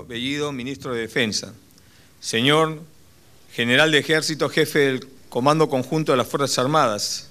Bellido, ministro de Defensa. Señor General de Ejército, jefe del Comando Conjunto de las Fuerzas Armadas.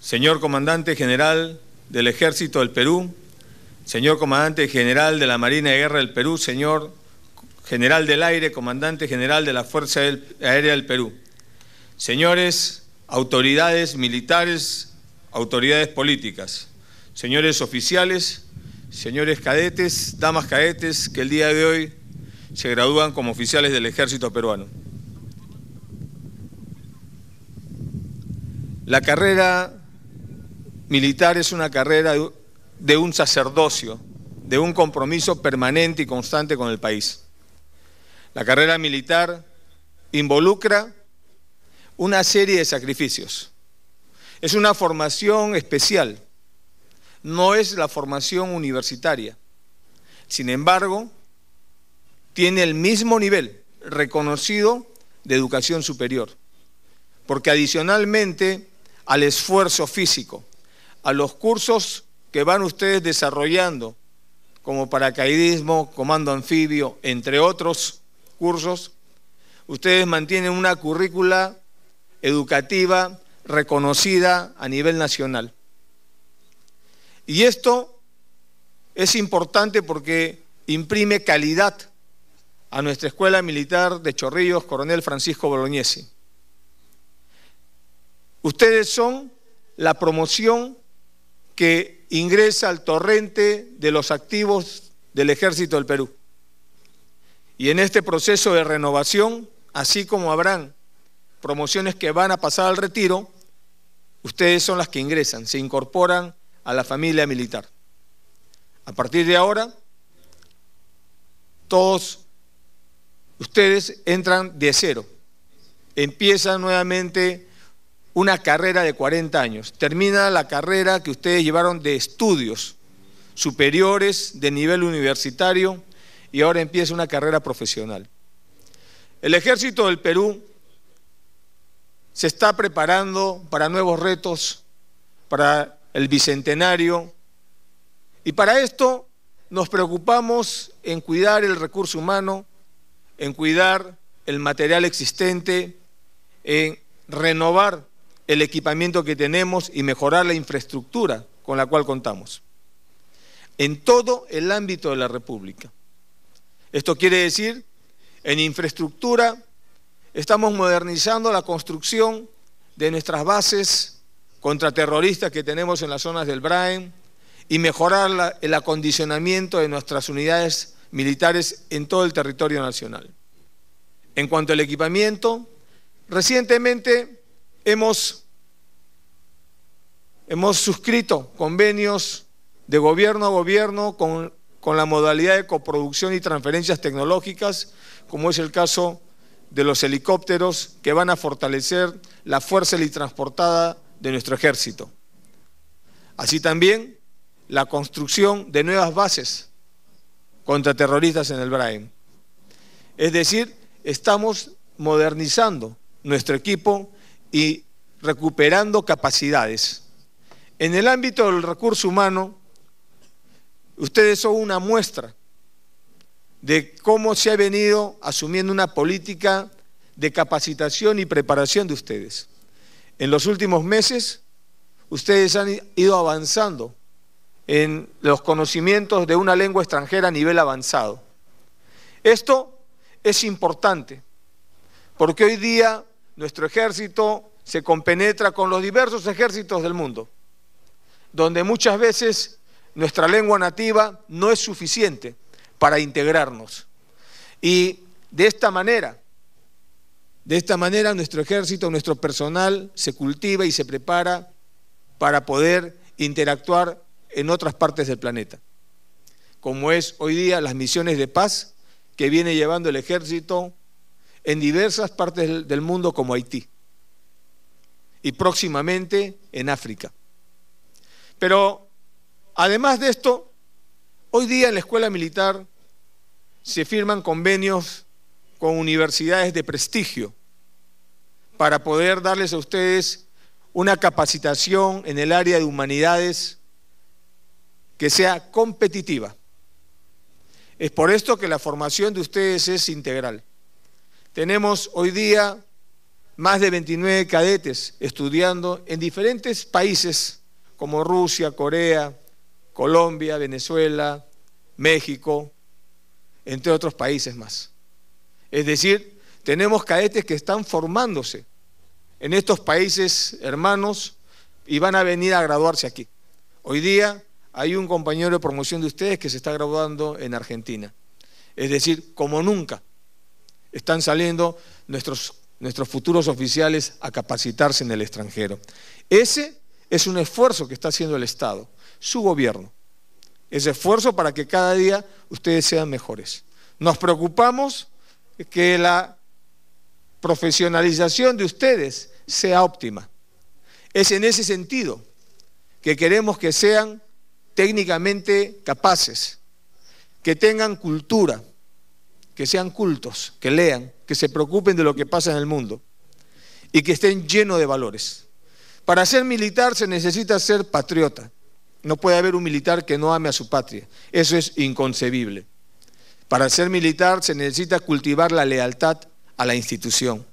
Señor Comandante General del Ejército del Perú. Señor Comandante General de la Marina de Guerra del Perú. Señor General del Aire, Comandante General de la Fuerza Aérea del Perú. Señores, autoridades militares, autoridades políticas. Señores oficiales, señores cadetes, damas cadetes, que el día de hoy se gradúan como oficiales del ejército peruano. La carrera militar es una carrera de un sacerdocio, de un compromiso permanente y constante con el país. La carrera militar involucra una serie de sacrificios. Es una formación especial no es la formación universitaria. Sin embargo, tiene el mismo nivel reconocido de educación superior, porque adicionalmente al esfuerzo físico, a los cursos que van ustedes desarrollando, como paracaidismo, comando anfibio, entre otros cursos, ustedes mantienen una currícula educativa reconocida a nivel nacional. Y esto es importante porque imprime calidad a nuestra escuela militar de Chorrillos, Coronel Francisco Bolognesi. Ustedes son la promoción que ingresa al torrente de los activos del Ejército del Perú. Y en este proceso de renovación, así como habrán promociones que van a pasar al retiro, ustedes son las que ingresan, se incorporan a la familia militar. A partir de ahora, todos ustedes entran de cero. Empieza nuevamente una carrera de 40 años. Termina la carrera que ustedes llevaron de estudios superiores de nivel universitario y ahora empieza una carrera profesional. El ejército del Perú se está preparando para nuevos retos, para el Bicentenario. Y para esto nos preocupamos en cuidar el recurso humano, en cuidar el material existente, en renovar el equipamiento que tenemos y mejorar la infraestructura con la cual contamos. En todo el ámbito de la República. Esto quiere decir, en infraestructura estamos modernizando la construcción de nuestras bases contraterroristas que tenemos en las zonas del Brain y mejorar el acondicionamiento de nuestras unidades militares en todo el territorio nacional. En cuanto al equipamiento, recientemente hemos, hemos suscrito convenios de gobierno a gobierno con, con la modalidad de coproducción y transferencias tecnológicas, como es el caso de los helicópteros que van a fortalecer la fuerza helitransportada de nuestro ejército. Así también la construcción de nuevas bases contra terroristas en el Brain. Es decir, estamos modernizando nuestro equipo y recuperando capacidades. En el ámbito del recurso humano, ustedes son una muestra de cómo se ha venido asumiendo una política de capacitación y preparación de ustedes en los últimos meses ustedes han ido avanzando en los conocimientos de una lengua extranjera a nivel avanzado. Esto es importante, porque hoy día nuestro ejército se compenetra con los diversos ejércitos del mundo, donde muchas veces nuestra lengua nativa no es suficiente para integrarnos. Y de esta manera, de esta manera nuestro ejército, nuestro personal se cultiva y se prepara para poder interactuar en otras partes del planeta, como es hoy día las misiones de paz que viene llevando el ejército en diversas partes del mundo como Haití y próximamente en África. Pero además de esto, hoy día en la escuela militar se firman convenios con universidades de prestigio para poder darles a ustedes una capacitación en el área de humanidades que sea competitiva. Es por esto que la formación de ustedes es integral. Tenemos hoy día más de 29 cadetes estudiando en diferentes países como Rusia, Corea, Colombia, Venezuela, México, entre otros países más. Es decir, tenemos cadetes que están formándose en estos países hermanos y van a venir a graduarse aquí. Hoy día hay un compañero de promoción de ustedes que se está graduando en Argentina. Es decir, como nunca, están saliendo nuestros, nuestros futuros oficiales a capacitarse en el extranjero. Ese es un esfuerzo que está haciendo el Estado, su gobierno. Es esfuerzo para que cada día ustedes sean mejores. Nos preocupamos que la profesionalización de ustedes sea óptima. Es en ese sentido que queremos que sean técnicamente capaces, que tengan cultura, que sean cultos, que lean, que se preocupen de lo que pasa en el mundo y que estén llenos de valores. Para ser militar se necesita ser patriota. No puede haber un militar que no ame a su patria. Eso es inconcebible. Para ser militar se necesita cultivar la lealtad a la institución.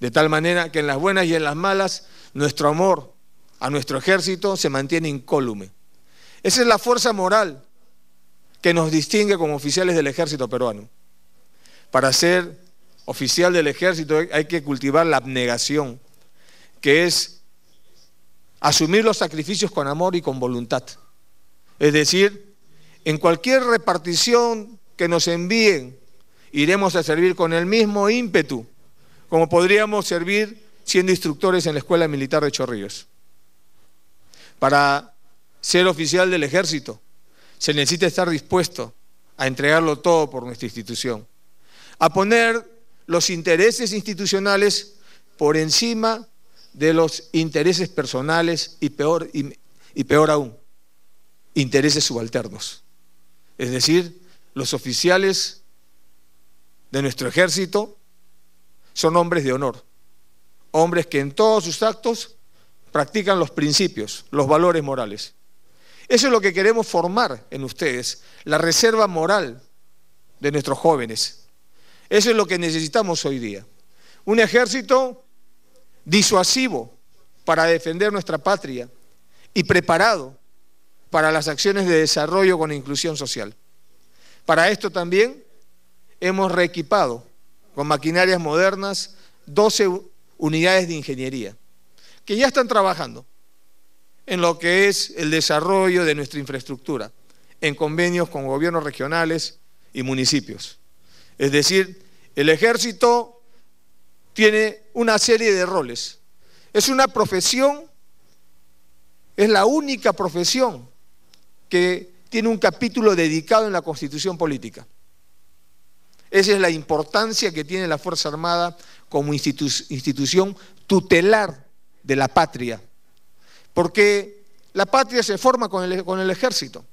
De tal manera que en las buenas y en las malas, nuestro amor a nuestro ejército se mantiene incólume. Esa es la fuerza moral que nos distingue como oficiales del ejército peruano. Para ser oficial del ejército hay que cultivar la abnegación, que es asumir los sacrificios con amor y con voluntad. Es decir, en cualquier repartición que nos envíen iremos a servir con el mismo ímpetu como podríamos servir siendo instructores en la Escuela Militar de Chorrillos. Para ser oficial del ejército se necesita estar dispuesto a entregarlo todo por nuestra institución, a poner los intereses institucionales por encima de los intereses personales y peor, y, peor aún, intereses subalternos. Es decir, los oficiales de nuestro ejército son hombres de honor, hombres que en todos sus actos practican los principios, los valores morales. Eso es lo que queremos formar en ustedes, la reserva moral de nuestros jóvenes. Eso es lo que necesitamos hoy día. Un ejército disuasivo para defender nuestra patria y preparado para las acciones de desarrollo con inclusión social. Para esto también hemos reequipado con maquinarias modernas 12 unidades de ingeniería que ya están trabajando en lo que es el desarrollo de nuestra infraestructura en convenios con gobiernos regionales y municipios. Es decir, el ejército tiene una serie de roles. Es una profesión, es la única profesión que tiene un capítulo dedicado en la constitución política. Esa es la importancia que tiene la Fuerza Armada como institución tutelar de la patria. Porque la patria se forma con el, ejército.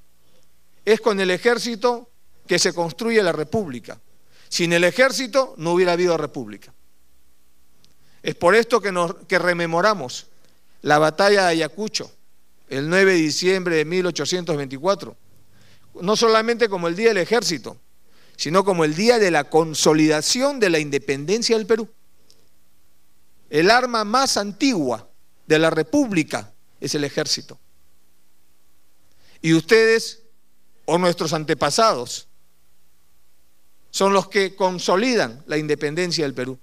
Es con el ejército que se construye la república. Sin el ejército no hubiera habido república. Es por esto que, nos, que rememoramos la batalla de Ayacucho, el 9 de diciembre de 1824, no solamente como el Día del Ejército, sino como el día de la consolidación de la independencia del Perú. El arma más antigua de la República es el ejército. Y ustedes o nuestros antepasados son los que consolidan la independencia del Perú.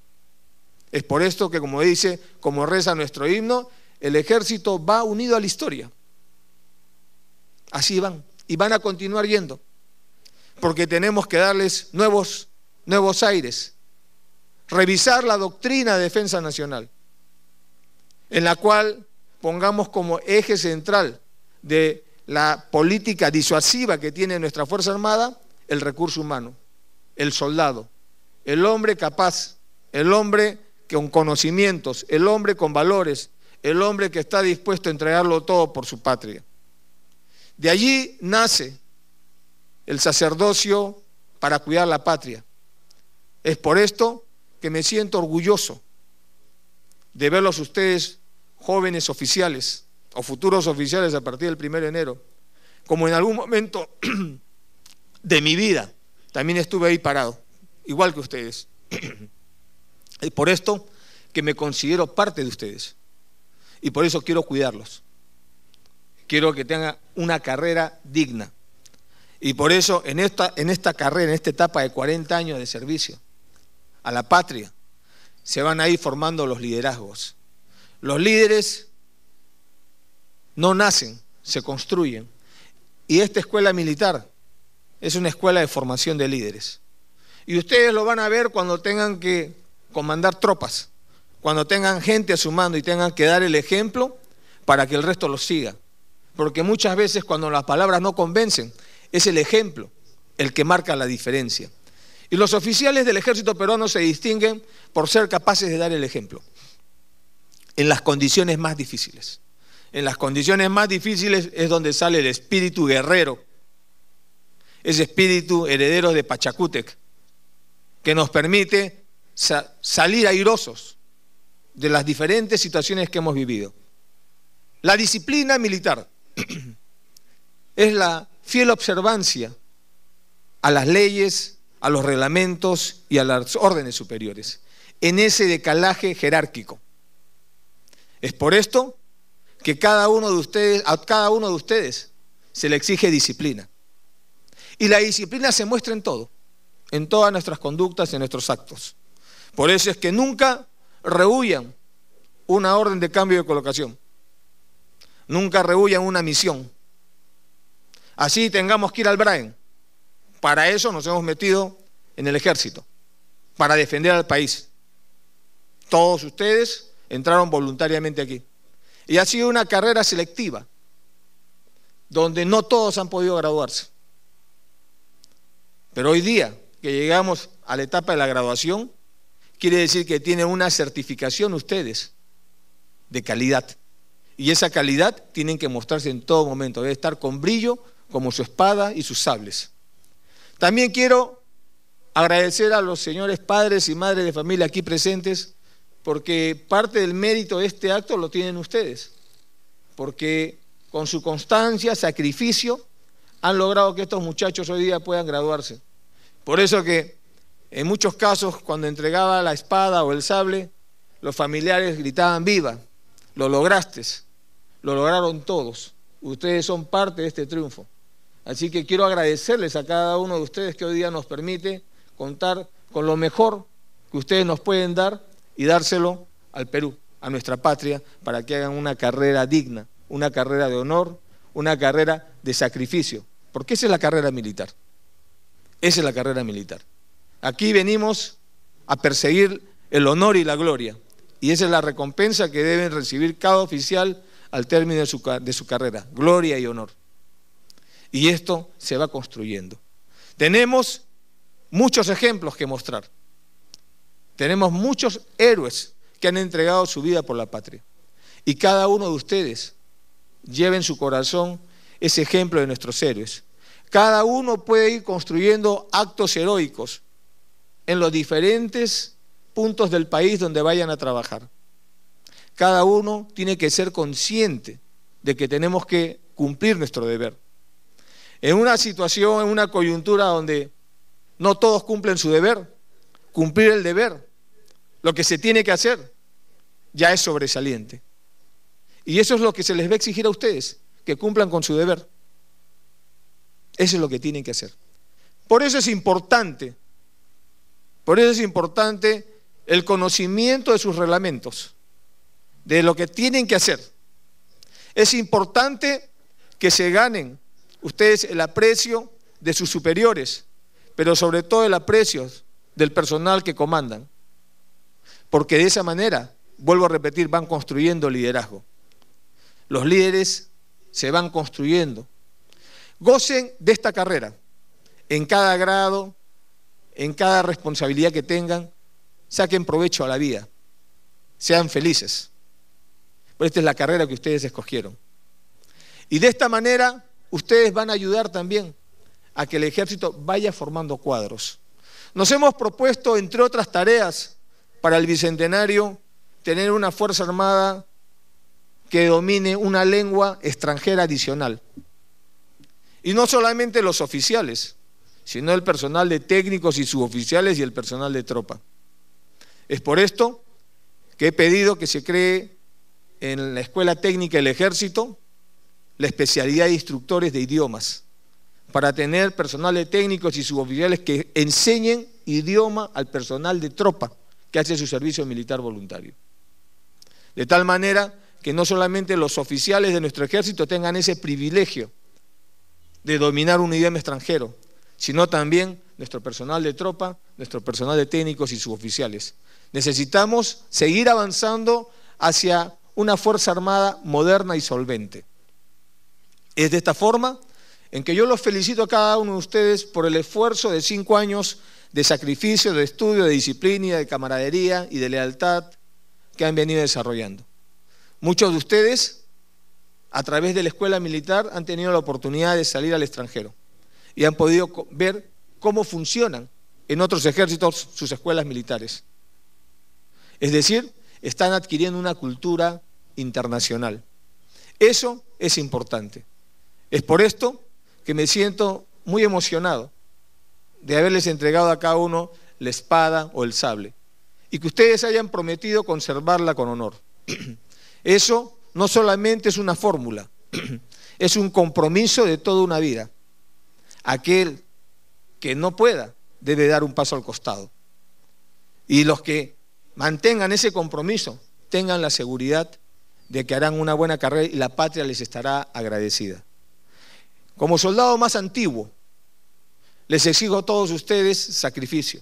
Es por esto que, como dice, como reza nuestro himno, el ejército va unido a la historia. Así van y van a continuar yendo porque tenemos que darles nuevos, nuevos aires. Revisar la doctrina de defensa nacional, en la cual pongamos como eje central de la política disuasiva que tiene nuestra Fuerza Armada el recurso humano, el soldado, el hombre capaz, el hombre con conocimientos, el hombre con valores, el hombre que está dispuesto a entregarlo todo por su patria. De allí nace el sacerdocio para cuidar la patria. Es por esto que me siento orgulloso de verlos ustedes, jóvenes oficiales o futuros oficiales a partir del 1 de enero, como en algún momento de mi vida también estuve ahí parado, igual que ustedes. Es por esto que me considero parte de ustedes y por eso quiero cuidarlos. Quiero que tengan una carrera digna. Y por eso en esta, en esta carrera, en esta etapa de 40 años de servicio a la patria, se van a ir formando los liderazgos. Los líderes no nacen, se construyen. Y esta escuela militar es una escuela de formación de líderes. Y ustedes lo van a ver cuando tengan que comandar tropas, cuando tengan gente a su mando y tengan que dar el ejemplo para que el resto lo siga. Porque muchas veces cuando las palabras no convencen, es el ejemplo el que marca la diferencia. Y los oficiales del ejército peruano se distinguen por ser capaces de dar el ejemplo en las condiciones más difíciles. En las condiciones más difíciles es donde sale el espíritu guerrero, ese espíritu heredero de Pachacútec, que nos permite salir airosos de las diferentes situaciones que hemos vivido. La disciplina militar es la fiel observancia a las leyes, a los reglamentos y a las órdenes superiores, en ese decalaje jerárquico. Es por esto que cada uno de ustedes, a cada uno de ustedes se le exige disciplina. Y la disciplina se muestra en todo, en todas nuestras conductas, en nuestros actos. Por eso es que nunca rehuyan una orden de cambio de colocación. Nunca rehuyan una misión. Así tengamos que ir al Brain. Para eso nos hemos metido en el ejército, para defender al país. Todos ustedes entraron voluntariamente aquí. Y ha sido una carrera selectiva, donde no todos han podido graduarse. Pero hoy día, que llegamos a la etapa de la graduación, quiere decir que tienen una certificación ustedes de calidad. Y esa calidad tienen que mostrarse en todo momento, debe estar con brillo como su espada y sus sables. También quiero agradecer a los señores padres y madres de familia aquí presentes, porque parte del mérito de este acto lo tienen ustedes, porque con su constancia, sacrificio, han logrado que estos muchachos hoy día puedan graduarse. Por eso que en muchos casos, cuando entregaba la espada o el sable, los familiares gritaban viva, lo lograste, lo lograron todos, ustedes son parte de este triunfo. Así que quiero agradecerles a cada uno de ustedes que hoy día nos permite contar con lo mejor que ustedes nos pueden dar y dárselo al Perú, a nuestra patria, para que hagan una carrera digna, una carrera de honor, una carrera de sacrificio, porque esa es la carrera militar. Esa es la carrera militar. Aquí venimos a perseguir el honor y la gloria, y esa es la recompensa que deben recibir cada oficial al término de su, de su carrera, gloria y honor. Y esto se va construyendo. Tenemos muchos ejemplos que mostrar. Tenemos muchos héroes que han entregado su vida por la patria. Y cada uno de ustedes lleva en su corazón ese ejemplo de nuestros héroes. Cada uno puede ir construyendo actos heroicos en los diferentes puntos del país donde vayan a trabajar. Cada uno tiene que ser consciente de que tenemos que cumplir nuestro deber en una situación, en una coyuntura donde no todos cumplen su deber, cumplir el deber, lo que se tiene que hacer, ya es sobresaliente. Y eso es lo que se les va a exigir a ustedes, que cumplan con su deber. Eso es lo que tienen que hacer. Por eso es importante, por eso es importante el conocimiento de sus reglamentos, de lo que tienen que hacer. Es importante que se ganen ustedes el aprecio de sus superiores, pero sobre todo el aprecio del personal que comandan. Porque de esa manera, vuelvo a repetir, van construyendo liderazgo. Los líderes se van construyendo. Gocen de esta carrera, en cada grado, en cada responsabilidad que tengan, saquen provecho a la vida, sean felices. Pero pues esta es la carrera que ustedes escogieron. Y de esta manera ustedes van a ayudar también a que el ejército vaya formando cuadros. Nos hemos propuesto, entre otras tareas, para el Bicentenario, tener una Fuerza Armada que domine una lengua extranjera adicional. Y no solamente los oficiales, sino el personal de técnicos y suboficiales y el personal de tropa. Es por esto que he pedido que se cree en la Escuela Técnica del Ejército la especialidad de instructores de idiomas, para tener personal de técnicos y suboficiales que enseñen idioma al personal de tropa que hace su servicio militar voluntario. De tal manera que no solamente los oficiales de nuestro ejército tengan ese privilegio de dominar un idioma extranjero, sino también nuestro personal de tropa, nuestro personal de técnicos y suboficiales. Necesitamos seguir avanzando hacia una Fuerza Armada moderna y solvente. Es de esta forma en que yo los felicito a cada uno de ustedes por el esfuerzo de cinco años de sacrificio, de estudio, de disciplina, de camaradería y de lealtad que han venido desarrollando. Muchos de ustedes, a través de la escuela militar, han tenido la oportunidad de salir al extranjero y han podido ver cómo funcionan en otros ejércitos sus escuelas militares. Es decir, están adquiriendo una cultura internacional. Eso es importante. Es por esto que me siento muy emocionado de haberles entregado a cada uno la espada o el sable y que ustedes hayan prometido conservarla con honor. Eso no solamente es una fórmula, es un compromiso de toda una vida. Aquel que no pueda debe dar un paso al costado. Y los que mantengan ese compromiso tengan la seguridad de que harán una buena carrera y la patria les estará agradecida. Como soldado más antiguo, les exijo a todos ustedes sacrificio.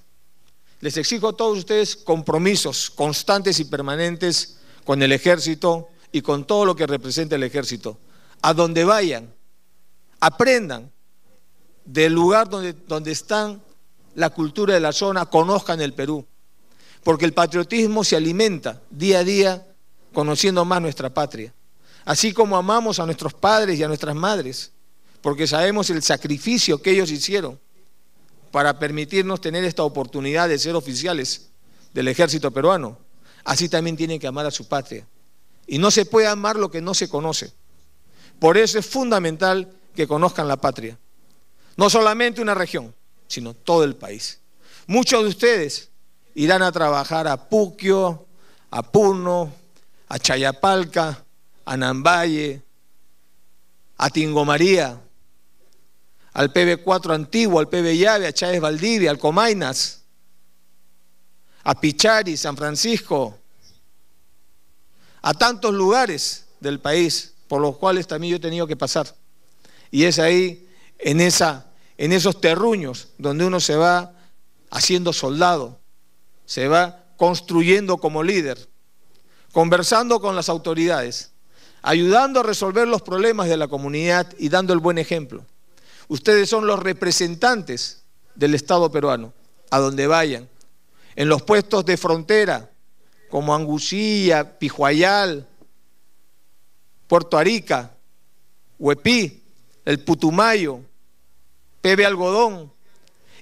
Les exijo a todos ustedes compromisos constantes y permanentes con el ejército y con todo lo que representa el ejército. A donde vayan, aprendan del lugar donde, donde están la cultura de la zona, conozcan el Perú. Porque el patriotismo se alimenta día a día conociendo más nuestra patria. Así como amamos a nuestros padres y a nuestras madres, porque sabemos el sacrificio que ellos hicieron para permitirnos tener esta oportunidad de ser oficiales del ejército peruano. Así también tienen que amar a su patria. Y no se puede amar lo que no se conoce. Por eso es fundamental que conozcan la patria. No solamente una región, sino todo el país. Muchos de ustedes irán a trabajar a Puquio, a Puno, a Chayapalca, a Nambaye, a Tingomaría, al PB4 antiguo, al PB Llave, a Chávez Valdivia, al Comainas, a Pichari, San Francisco, a tantos lugares del país por los cuales también yo he tenido que pasar. Y es ahí, en, esa, en esos terruños, donde uno se va haciendo soldado, se va construyendo como líder, conversando con las autoridades, ayudando a resolver los problemas de la comunidad y dando el buen ejemplo. Ustedes son los representantes del Estado peruano, a donde vayan. En los puestos de frontera, como Angusilla, Pijuayal, Puerto Arica, Huepí, el Putumayo, Pebe Algodón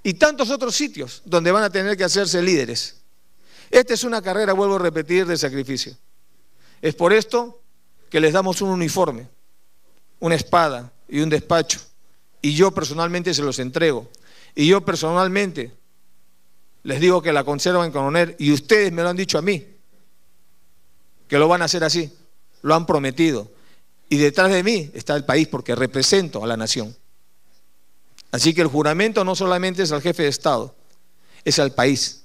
y tantos otros sitios donde van a tener que hacerse líderes. Esta es una carrera, vuelvo a repetir, de sacrificio. Es por esto que les damos un uniforme, una espada y un despacho y yo personalmente se los entrego. Y yo personalmente les digo que la conservan con honor y ustedes me lo han dicho a mí, que lo van a hacer así, lo han prometido. Y detrás de mí está el país porque represento a la nación. Así que el juramento no solamente es al jefe de Estado, es al país,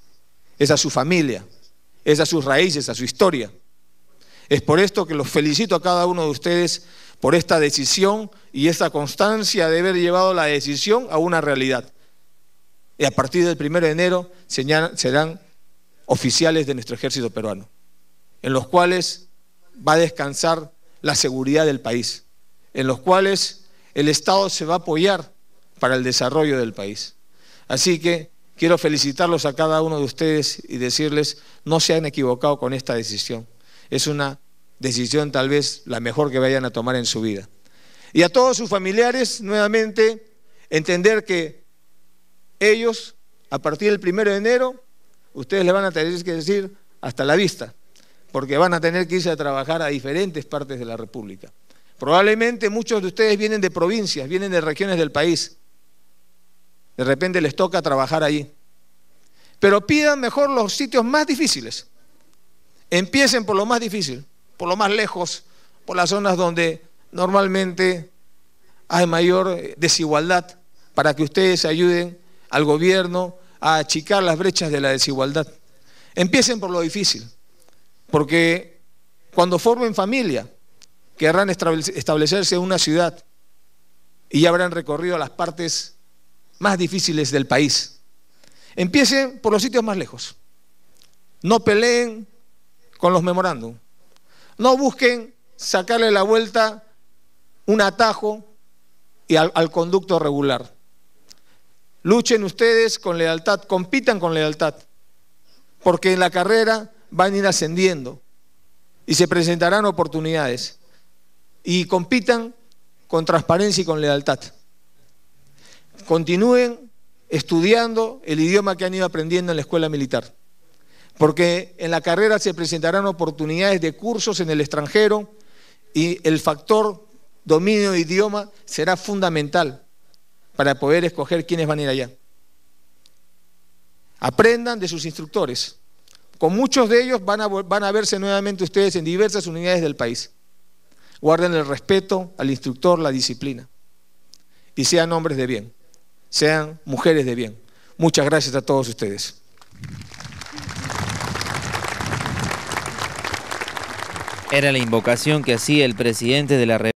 es a su familia, es a sus raíces, a su historia. Es por esto que los felicito a cada uno de ustedes por esta decisión y esta constancia de haber llevado la decisión a una realidad. Y a partir del 1 de enero serán oficiales de nuestro ejército peruano, en los cuales va a descansar la seguridad del país, en los cuales el Estado se va a apoyar para el desarrollo del país. Así que quiero felicitarlos a cada uno de ustedes y decirles, no se han equivocado con esta decisión. Es una decisión tal vez la mejor que vayan a tomar en su vida. Y a todos sus familiares, nuevamente, entender que ellos, a partir del primero de enero, ustedes les van a tener que decir hasta la vista, porque van a tener que irse a trabajar a diferentes partes de la República. Probablemente muchos de ustedes vienen de provincias, vienen de regiones del país. De repente les toca trabajar allí. Pero pidan mejor los sitios más difíciles. Empiecen por lo más difícil por lo más lejos, por las zonas donde normalmente hay mayor eh, desigualdad, para que ustedes ayuden al gobierno a achicar las brechas de la desigualdad. Empiecen por lo difícil, porque cuando formen familia, querrán establecerse en una ciudad y ya habrán recorrido las partes más difíciles del país. Empiecen por los sitios más lejos. No peleen con los memorándum. No busquen sacarle la vuelta un atajo y al, al conducto regular. Luchen ustedes con lealtad, compitan con lealtad, porque en la carrera van a ir ascendiendo y se presentarán oportunidades. Y compitan con transparencia y con lealtad. Continúen estudiando el idioma que han ido aprendiendo en la escuela militar porque en la carrera se presentarán oportunidades de cursos en el extranjero y el factor dominio de idioma será fundamental para poder escoger quiénes van a ir allá. Aprendan de sus instructores. Con muchos de ellos van a, van a verse nuevamente ustedes en diversas unidades del país. Guarden el respeto al instructor, la disciplina. Y sean hombres de bien, sean mujeres de bien. Muchas gracias a todos ustedes. Era la invocación que hacía el presidente de la República.